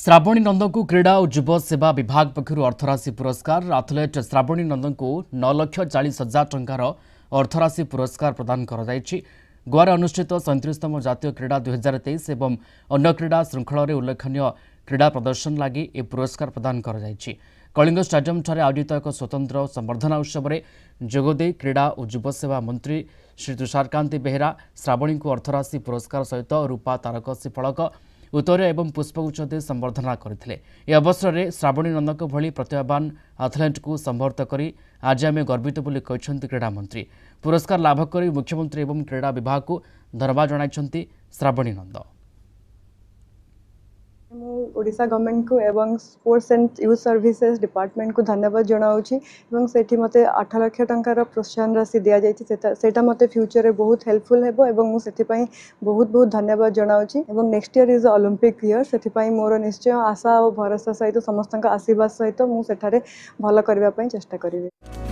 श्रावणी नन्दको क्रीडा सेवा विभाग पक्ष अर्थराशि पुरस्कार आथलेट श्रावणीनन्दको लक्ष चाहिँ हजार टकार अर्थराशि पुरस्कार प्रदान गरिसम क्रीडा दुई हजार तेइस एवं अन्य क्रीडा शृङ्खल उल्लेखनीय क्रीडा प्रदर्शन लागि ए पुरस्कार प्रदान गरिाडियम आयोजित एक स्वतन्त्र सम्बर्धना उत्सवमा जोदे क्रीडा जुवसेवा मन्त्री श्री बेहरा बेहेरा श्रावणीको अर्थराशि पुरस्कार सहित रूपा तारकसी फलक ଉତ୍ତର ଏବଂ ପୁଷ୍ପଗୁଚ୍ଛ ଦେଇ ସମ୍ବର୍ଦ୍ଧନା କରିଥିଲେ ଏହି ଅବସରରେ ଶ୍ରାବଣୀ ନନ୍ଦଙ୍କ ଭଳି ପ୍ରତିଭାବାନ ଆଥଲେଟ୍କୁ ସମ୍ବର୍ଦ୍ଧ କରି ଆଜି ଆମେ ଗର୍ବିତ ବୋଲି କହିଛନ୍ତି କ୍ରୀଡ଼ାମନ୍ତ୍ରୀ ପୁରସ୍କାର ଲାଭ କରି ମୁଖ୍ୟମନ୍ତ୍ରୀ ଏବଂ କ୍ରୀଡ଼ା ବିଭାଗକୁ ଧନ୍ୟବାଦ ଜଣାଇଛନ୍ତି ଶ୍ରାବଣୀ ନନ୍ଦ ମୁଁ ଓଡ଼ିଶା ଗଭର୍ଣ୍ଣମେଣ୍ଟକୁ ଏବଂ ସ୍ପୋର୍ଟସ୍ ଆଣ୍ଡ ୟୁଥ୍ ସର୍ଭିସେସ୍ ଡିପାର୍ଟମେଣ୍ଟକୁ ଧନ୍ୟବାଦ ଜଣାଉଛି ଏବଂ ସେଠି ମୋତେ ଆଠ ଲକ୍ଷ ଟଙ୍କାର ପ୍ରୋତ୍ସାହନ ରାଶି ଦିଆଯାଇଛି ସେଇଟା ମୋତେ ଫ୍ୟୁଚର୍ରେ ବହୁତ ହେଲ୍ପଫୁଲ୍ ହେବ ଏବଂ ମୁଁ ସେଥିପାଇଁ ବହୁତ ବହୁତ ଧନ୍ୟବାଦ ଜଣାଉଛି ଏବଂ next year is Olympic year ସେଥିପାଇଁ ମୋର ନିଶ୍ଚୟ ଆଶା ଓ ଭରସା ସହିତ ସମସ୍ତଙ୍କ ଆଶୀର୍ବାଦ ସହିତ ମୁଁ ସେଠାରେ ଭଲ କରିବା ପାଇଁ ଚେଷ୍ଟା କରିବି